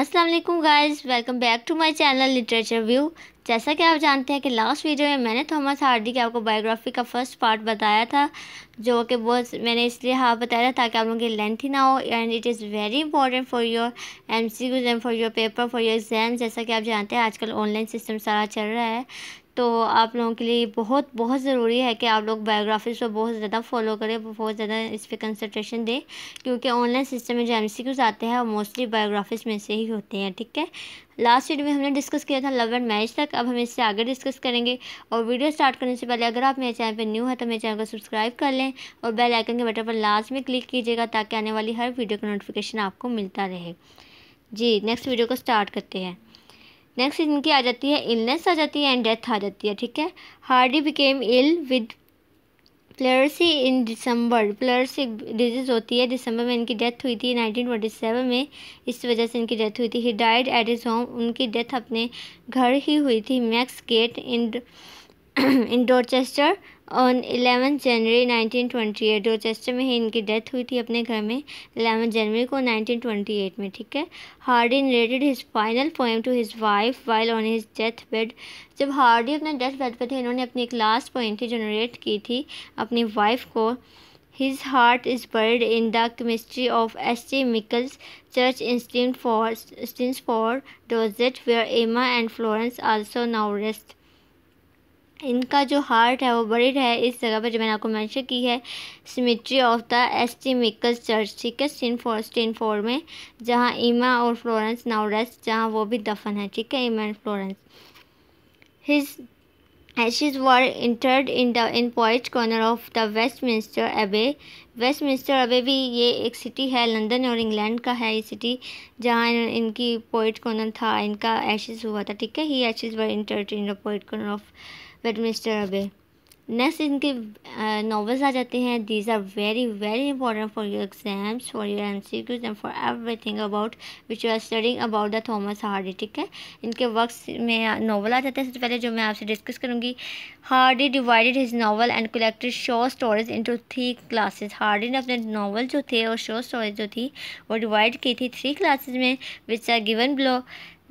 अस्सलाम वालेकुम guys welcome back to my channel literature view जैसा कि आप जानते हैं कि लास्ट वीडियो में मैंने थॉमस हार्डी की आपको बायोग्राफी का फर्स्ट पार्ट बताया था जो कि बहुत मैंने इसलिए हाँ बताया था ताकि आप लोगों की लेंथ ही ना हो and it is very important for your M C and for your paper for your exam जैसा कि आप जानते हैं आजकल ऑनलाइन सिस्टम सारा चल रहा है तो आप लोगों के लिए बहुत बहुत ज़रूरी है कि आप लोग बायोग्राफीज को बहुत ज़्यादा फॉलो करें बहुत ज़्यादा इस पर कंसनट्रेशन दें क्योंकि ऑनलाइन सिस्टम में जो एम सी क्यूज़ आते हैं वो मोस्टली बायोग्राफीज में से ही होते हैं ठीक है लास्ट वीडियो में हमने डिस्कस किया था लव एंड मैरिज तक अब हम इससे आगे डिस्कस करेंगे और वीडियो स्टार्ट करने से पहले अगर आप मेरे चैनल पर न्यू है तो मेरे चैनल को सब्सक्राइब कर लें और बेल आइकन के बटन पर लास्ट में क्लिक कीजिएगा ताकि आने वाली हर वीडियो का नोटिफिकेशन आपको मिलता रहे जी नेक्स्ट वीडियो को स्टार्ट करते हैं नेक्स्ट इनकी आ जाती है इलनेस आ जाती है एंड डेथ आ जाती है ठीक है Hardy became ill with pleurisy in December pleurisy disease होती है दिसंबर में इनकी डेथ हुई थी 1927 में इस वजह से इनकी डेथ हुई थी he died at his home उनकी डेथ अपने घर ही हुई थी Max Gate in in Dorchester on eleven January 1928 Dorchester में ही इनकी डेथ हुई थी अपने घर में एलेवन जनवरी को 1928 में ठीक है Hardy related his final poem to his wife while on his death bed जब हार्डी अपने डेथ बेड पर थे इन्होंने अपनी एक लास्ट पोइम थी जनरेट की थी अपनी वाइफ को His heart is buried in the chemistry of S.T. Mickle's church in Stinford, for Dorset, where Emma and Florence also now rest. इनका जो हार्ट है वो बड़ी है इस जगह पर जो मैंने आपको मेंशन की है cemetery of the St Michael church ठीक है स्टिनफोर स्टिनफोर में जहाँ ईमा और फ्लोरेंस रेस्ट जहाँ वो भी दफन है ठीक है Emma and Florence his interred in the in the corner of the west the westminster west Westminster abbey भी ये एक सिटी है लंदन और इंग्लैंड का है ये सिटी जहाँ इन, इनकी पॉइट कॉर्नर था इनका एशिज हुआ था ठीक है he ashes were interred in the poet corner of mister abbey next इनके नॉवेल्स आ जाते हैं these are very very important for your exams for your M C Qs and for everything about which you are studying about the Thomas Hardy ठीक है इनके works में novel आ जाते हैं सबसे पहले जो मैं आपसे डिस्कस करूँगी Hardy divided his novel and collected short stories into three classes Hardy ने अपने नावल जो थे और शो स्टोरीज जो थी वो डिवाइड की थी थ्री क्लासेज में which are given below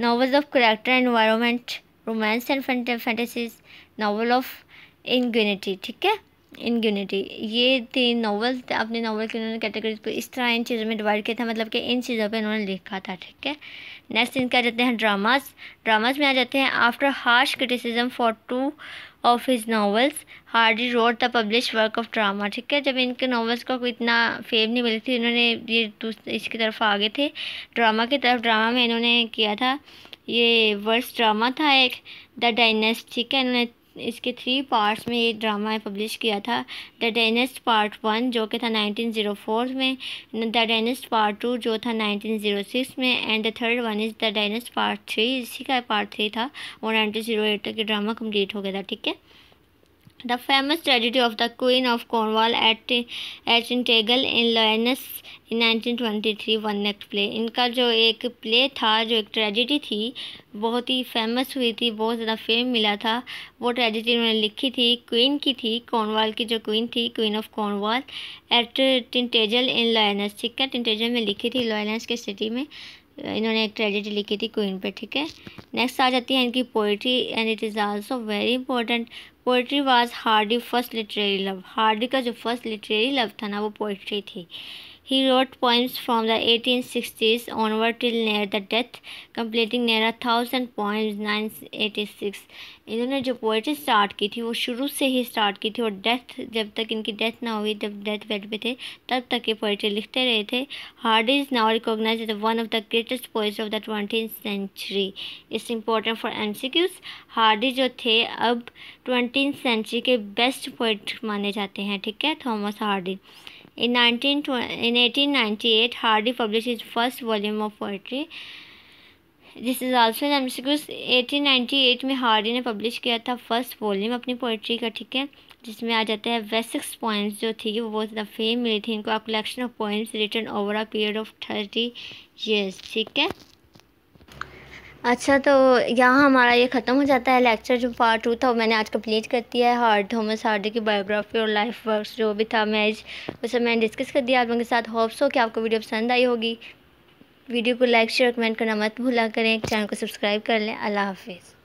novels of character environment romance and fantasies novel of ingenuity ठीक है इनग्यूनिटी ये तीन नावल अपने नावल के उन्होंने कैटेगरी पर इस तरह इन चीज़ों में डिवाइड किया था मतलब कि इन चीज़ों पे इन्होंने लिखा था ठीक है नेक्स्ट इनके आ जाते हैं ड्रामास ड्रामास में आ जाते हैं after harsh criticism for two of his novels Hardy wrote the publish work of drama ठीक है जब इनके नावल्स को कोई इतना फेम नहीं मिली थी इन्होंने ये इसकी तरफ आगे थे ड्रामा की तरफ ड्रामा में इन्होंने किया था ये वर्स ड्रामा था एक द डायनेस्टी का इसके थ्री पार्ट्स में ये ड्रामा पब्लिश किया था द डेनेस्ट पार्ट वन जो कि था 1904 में द डेनेस्ट पार्ट टू जो था 1906 में and the third one is the Dynasts part three इसी का पार्ट थ्री था और नाइनटीन जीरो एट तक ये ड्रामा कंप्लीट हो गया था ठीक है the tragedy of the queen of Cornwall at एच Tintagel in Lyonnesse in 1923 one next play इनका जो एक प्ले था जो एक ट्रेजिडी थी बहुत ही फेमस हुई थी बहुत ज़्यादा फेम मिला था वो ट्रेजिडी उन्होंने लिखी थी क्वीन की थी कॉर्नवाल की जो क्वीन थी queen of Cornwall at Tintagel in Lyonnesse ठीक है टिंटेजल में लिखी थी लॉयनस के सिटी में इन्होंने एक ट्रेजिडी लिखी थी क्वीन पे ठीक है नेक्स्ट आ जाती है इनकी poetry and it is also very important poetry was Hardy first literary love Hardy का जो फर्स्ट लिटरेरी लव था ना वो पोइट्री थी He wrote poems from the 1860s onward till near the death, completing near a thousand poems 986. इन्होंने जो poetry start की थी वो शुरू से ही स्टार्ट की थी और डेथ जब तक इनकी डेथ ना हुई जब डेथ बेड पे थे तब तक ये पोएट्री लिखते रहे थे Hardy is now recognise the one of the greatest poets of the twenty century it's important for M C Qs Hardy जो थे अब ट्वेंटी सेंचुरी के बेस्ट पोइट माने जाते हैं ठीक है Thomas Hardy In, 19, in 1898, Hardy published his first volume of poetry. This is also an MCQs 1898 में हार्डी ने पब्लिश किया था फर्स्ट वॉल्यूम अपनी पोइट्री का ठीक है जिसमें आ जाता है वेसिक्स पोइम्स जो थी वो बहुत ज़्यादा फेम मिली थी इनको collection of poems written over a period of thirty years ठीक है अच्छा तो यहाँ हमारा ये ख़त्म हो जाता है लेक्चर जो पार्ट टू था वो मैंने आज कंप्लीट कर दिया है हार्ड थॉमस हार्डी की बायोग्राफी और लाइफ वर्क जो भी था मैच उसे मैंने डिस्कस कर दिया आप लोगों के साथ होप्स हो कि आपको वीडियो पसंद आई होगी वीडियो को लाइक शेयर कमेंट करना मत भूला करें चैनल को सब्सक्राइब कर लें अल्लाह हाफिज़